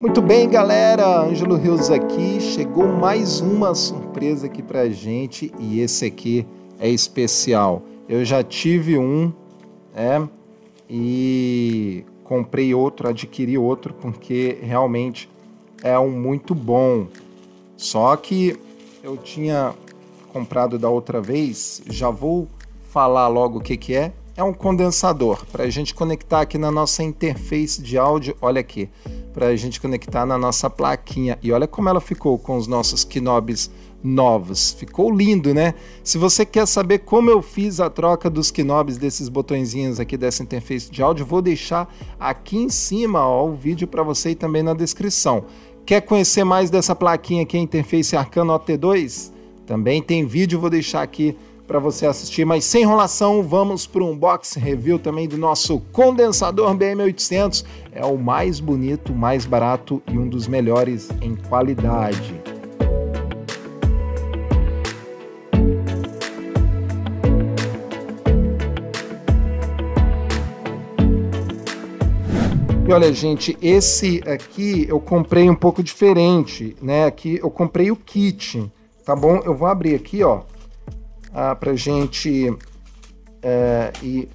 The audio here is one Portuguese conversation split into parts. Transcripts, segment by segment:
Muito bem, galera, Ângelo Rios aqui. Chegou mais uma surpresa aqui pra gente e esse aqui é especial. Eu já tive um, é, e comprei outro, adquiri outro porque realmente é um muito bom. Só que eu tinha comprado da outra vez, já vou falar logo o que que é, é um condensador para a gente conectar aqui na nossa interface de áudio. Olha aqui, para a gente conectar na nossa plaquinha. E olha como ela ficou com os nossos knobs novos. Ficou lindo, né? Se você quer saber como eu fiz a troca dos knobs desses botõezinhos aqui dessa interface de áudio, vou deixar aqui em cima ó, o vídeo para você e também na descrição. Quer conhecer mais dessa plaquinha aqui, a interface Arcano OT2? Também tem vídeo, vou deixar aqui para você assistir, mas sem enrolação, vamos para um box review também do nosso condensador BM800. É o mais bonito, mais barato e um dos melhores em qualidade. E olha, gente, esse aqui eu comprei um pouco diferente, né? Aqui eu comprei o kit, tá bom? Eu vou abrir aqui, ó ah, pra gente é, ir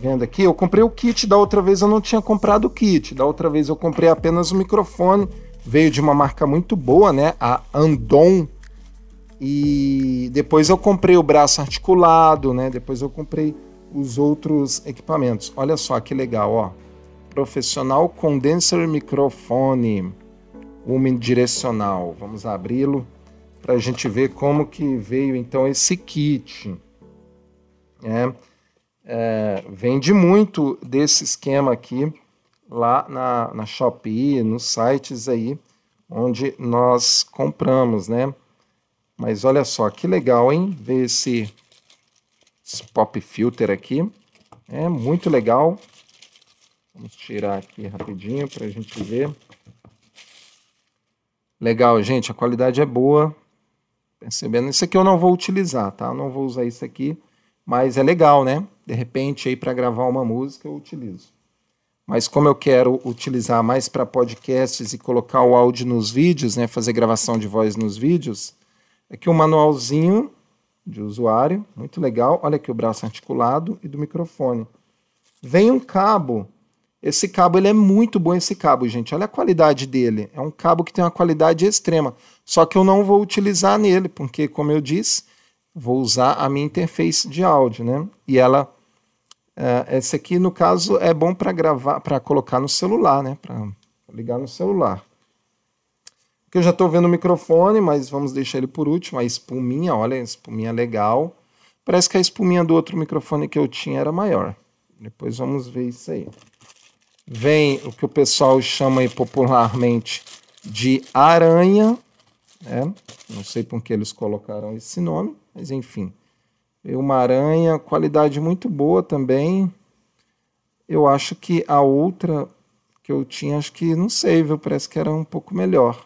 vendo aqui. Eu comprei o kit, da outra vez eu não tinha comprado o kit. Da outra vez eu comprei apenas o microfone. Veio de uma marca muito boa, né? A Andon. E depois eu comprei o braço articulado, né? Depois eu comprei os outros equipamentos. Olha só que legal, ó. Profissional Condenser Microfone unidirecional. Vamos abri-lo para a gente ver como que veio então esse kit. É, é, vende muito desse esquema aqui lá na, na Shopee, nos sites aí onde nós compramos, né? Mas olha só que legal, hein? Ver esse, esse pop filter aqui. É muito legal. Vamos tirar aqui rapidinho para a gente ver. Legal, gente. A qualidade é boa percebendo. Isso aqui eu não vou utilizar, tá? Eu não vou usar isso aqui, mas é legal, né? De repente aí para gravar uma música eu utilizo. Mas como eu quero utilizar mais para podcasts e colocar o áudio nos vídeos, né, fazer gravação de voz nos vídeos, aqui um manualzinho de usuário, muito legal. Olha aqui o braço articulado e do microfone. Vem um cabo esse cabo ele é muito bom esse cabo, gente. Olha a qualidade dele. É um cabo que tem uma qualidade extrema. Só que eu não vou utilizar nele, porque como eu disse, vou usar a minha interface de áudio, né? E ela uh, esse aqui no caso é bom para gravar, para colocar no celular, né? Para ligar no celular. Aqui eu já estou vendo o microfone, mas vamos deixar ele por último. A espuminha, olha, a espuminha legal. Parece que a espuminha do outro microfone que eu tinha era maior. Depois vamos ver isso aí vem o que o pessoal chama popularmente de aranha, né? não sei por que eles colocaram esse nome, mas enfim. É uma aranha, qualidade muito boa também. Eu acho que a outra que eu tinha, acho que, não sei, viu? Parece que era um pouco melhor.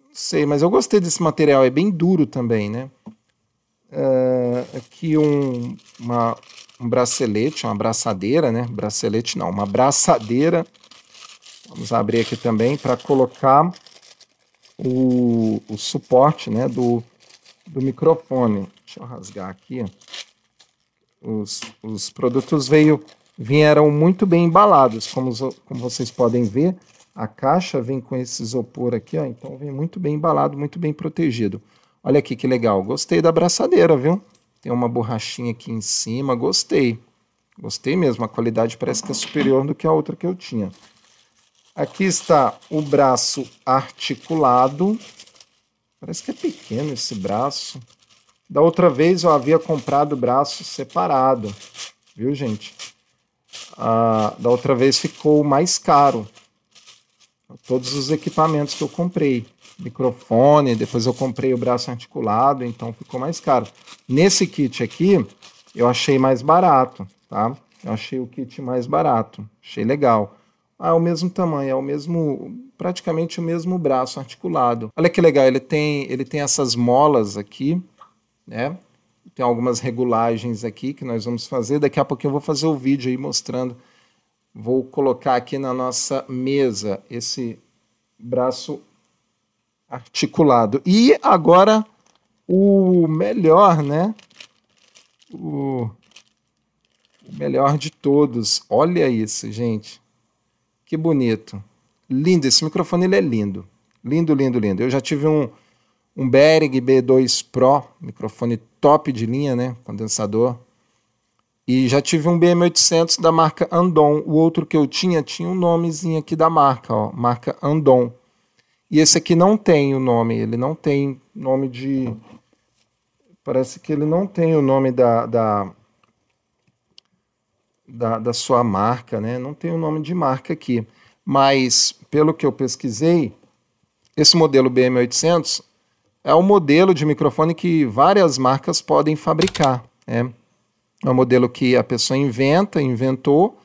Não sei, mas eu gostei desse material, é bem duro também, né? Uh, aqui um, uma um bracelete, uma braçadeira, né? Bracelete não, uma braçadeira. Vamos abrir aqui também para colocar o, o suporte né, do, do microfone. Deixa eu rasgar aqui. Os, os produtos veio, vieram muito bem embalados, como, como vocês podem ver. A caixa vem com esse isopor aqui, ó, então vem muito bem embalado, muito bem protegido. Olha aqui que legal, gostei da braçadeira, viu? Tem uma borrachinha aqui em cima. Gostei. Gostei mesmo. A qualidade parece que é superior do que a outra que eu tinha. Aqui está o braço articulado. Parece que é pequeno esse braço. Da outra vez eu havia comprado o braço separado. Viu, gente? Ah, da outra vez ficou mais caro. Todos os equipamentos que eu comprei microfone, depois eu comprei o braço articulado, então ficou mais caro. Nesse kit aqui, eu achei mais barato, tá? Eu achei o kit mais barato, achei legal. Ah, é o mesmo tamanho, é o mesmo, praticamente o mesmo braço articulado. Olha que legal, ele tem, ele tem essas molas aqui, né? Tem algumas regulagens aqui que nós vamos fazer. Daqui a pouco eu vou fazer o vídeo aí mostrando. Vou colocar aqui na nossa mesa esse braço articulado. E agora o melhor, né? O, o melhor de todos. Olha isso, gente. Que bonito. Lindo, esse microfone ele é lindo. Lindo, lindo, lindo. Eu já tive um, um Behring B2 Pro, microfone top de linha, né? Condensador. E já tive um BM800 da marca Andon. O outro que eu tinha tinha um nomezinho aqui da marca, ó, marca Andon. E esse aqui não tem o nome, ele não tem nome de. Parece que ele não tem o nome da, da, da, da sua marca, né? Não tem o nome de marca aqui. Mas, pelo que eu pesquisei, esse modelo BM800 é o um modelo de microfone que várias marcas podem fabricar. Né? É um modelo que a pessoa inventa, inventou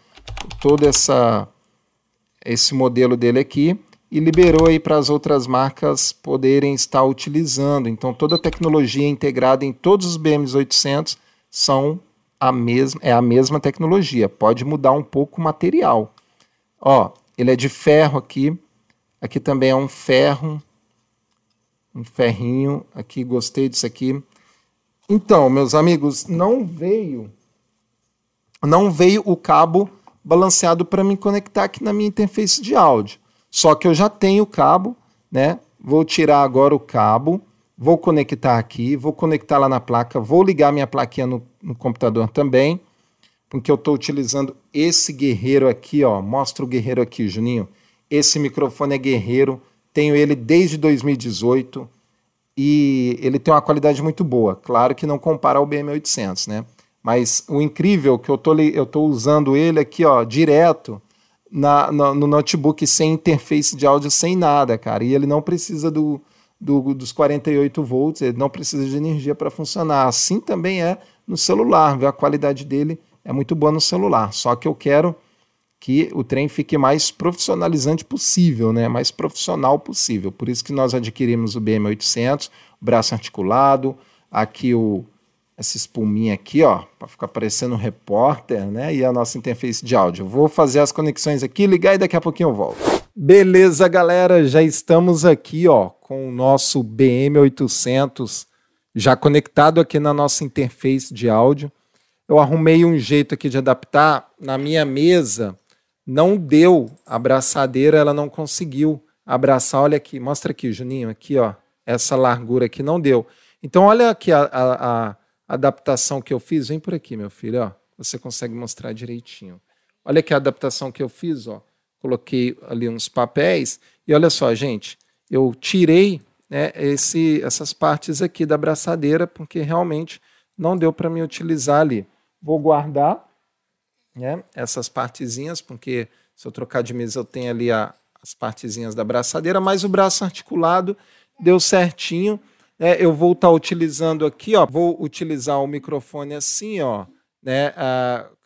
todo essa, esse modelo dele aqui e liberou aí para as outras marcas poderem estar utilizando. Então toda a tecnologia integrada em todos os BMs 800 são a mesma é a mesma tecnologia, pode mudar um pouco o material. Ó, ele é de ferro aqui. Aqui também é um ferro, um ferrinho. Aqui gostei disso aqui. Então, meus amigos, não veio não veio o cabo balanceado para me conectar aqui na minha interface de áudio. Só que eu já tenho o cabo, né? Vou tirar agora o cabo, vou conectar aqui, vou conectar lá na placa, vou ligar minha plaquinha no, no computador também, porque eu estou utilizando esse guerreiro aqui, ó. Mostra o guerreiro aqui, Juninho. Esse microfone é guerreiro, tenho ele desde 2018 e ele tem uma qualidade muito boa. Claro que não compara ao BM800, né? Mas o incrível é que eu tô, tô usando ele aqui, ó, direto na, na, no notebook sem interface de áudio, sem nada, cara. E ele não precisa do, do, dos 48 volts, ele não precisa de energia para funcionar. Assim também é no celular, viu? a qualidade dele é muito boa no celular. Só que eu quero que o trem fique mais profissionalizante possível, né? mais profissional possível. Por isso que nós adquirimos o BM800, braço articulado, aqui o, essa espuminha aqui, ó, para ficar parecendo um repórter, né? E a nossa interface de áudio. Vou fazer as conexões aqui, ligar e daqui a pouquinho eu volto. Beleza, galera, já estamos aqui, ó, com o nosso BM800 já conectado aqui na nossa interface de áudio. Eu arrumei um jeito aqui de adaptar na minha mesa, não deu a abraçadeira, ela não conseguiu abraçar. Olha aqui, mostra aqui, Juninho, aqui, ó, essa largura aqui não deu. Então, olha aqui a, a, a adaptação que eu fiz, vem por aqui, meu filho, ó. Você consegue mostrar direitinho. Olha que a adaptação que eu fiz, ó. Coloquei ali uns papéis e olha só, gente, eu tirei né, esse, essas partes aqui da braçadeira porque realmente não deu para me utilizar ali. Vou guardar né, essas partezinhas porque se eu trocar de mesa eu tenho ali a, as partezinhas da braçadeira, mas o braço articulado deu certinho. É, eu vou estar tá utilizando aqui, ó, vou utilizar o microfone assim, ó, né,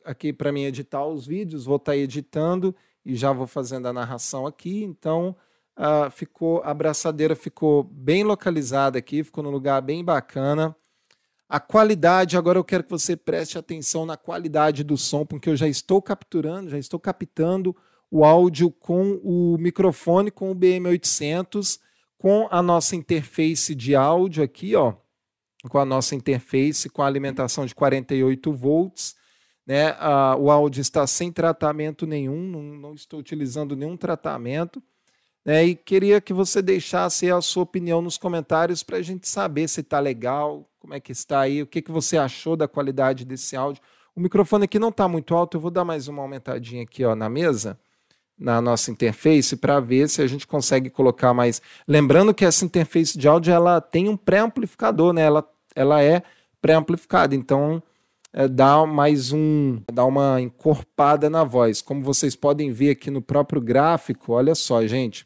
aqui para mim editar os vídeos, vou estar tá editando e já vou fazendo a narração aqui, então ficou a abraçadeira ficou bem localizada aqui, ficou num lugar bem bacana. A qualidade, agora eu quero que você preste atenção na qualidade do som, porque eu já estou capturando, já estou captando o áudio com o microfone com o BM800 com a nossa interface de áudio aqui, ó, com a nossa interface com a alimentação de 48 volts, né? Ah, o áudio está sem tratamento nenhum, não, não estou utilizando nenhum tratamento. Né? E queria que você deixasse a sua opinião nos comentários para a gente saber se está legal, como é que está aí, o que, que você achou da qualidade desse áudio. O microfone aqui não está muito alto, eu vou dar mais uma aumentadinha aqui ó, na mesa na nossa interface para ver se a gente consegue colocar mais. Lembrando que essa interface de áudio ela tem um pré-amplificador, né? Ela, ela é pré-amplificada, então é, dá mais um, dá uma encorpada na voz. Como vocês podem ver aqui no próprio gráfico, olha só, gente.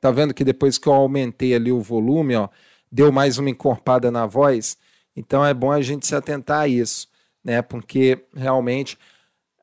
Tá vendo que depois que eu aumentei ali o volume, ó, deu mais uma encorpada na voz. Então é bom a gente se atentar a isso, né? Porque realmente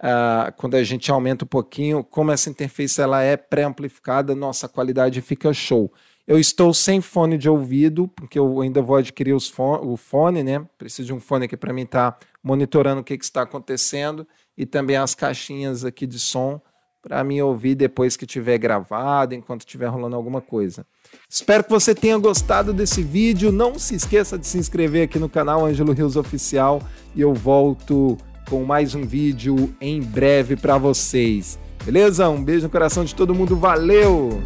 Uh, quando a gente aumenta um pouquinho, como essa interface ela é pré-amplificada, nossa qualidade fica show. Eu estou sem fone de ouvido, porque eu ainda vou adquirir fone, o fone, né? Preciso de um fone aqui para mim estar tá monitorando o que, que, está acontecendo e também as caixinhas aqui de som para mim ouvir depois que tiver gravado, enquanto estiver rolando alguma coisa. Espero que você tenha gostado desse vídeo. Não se esqueça de se inscrever aqui no canal Ângelo Rios Oficial e eu volto com mais um vídeo em breve para vocês. Beleza? Um beijo no coração de todo mundo. Valeu!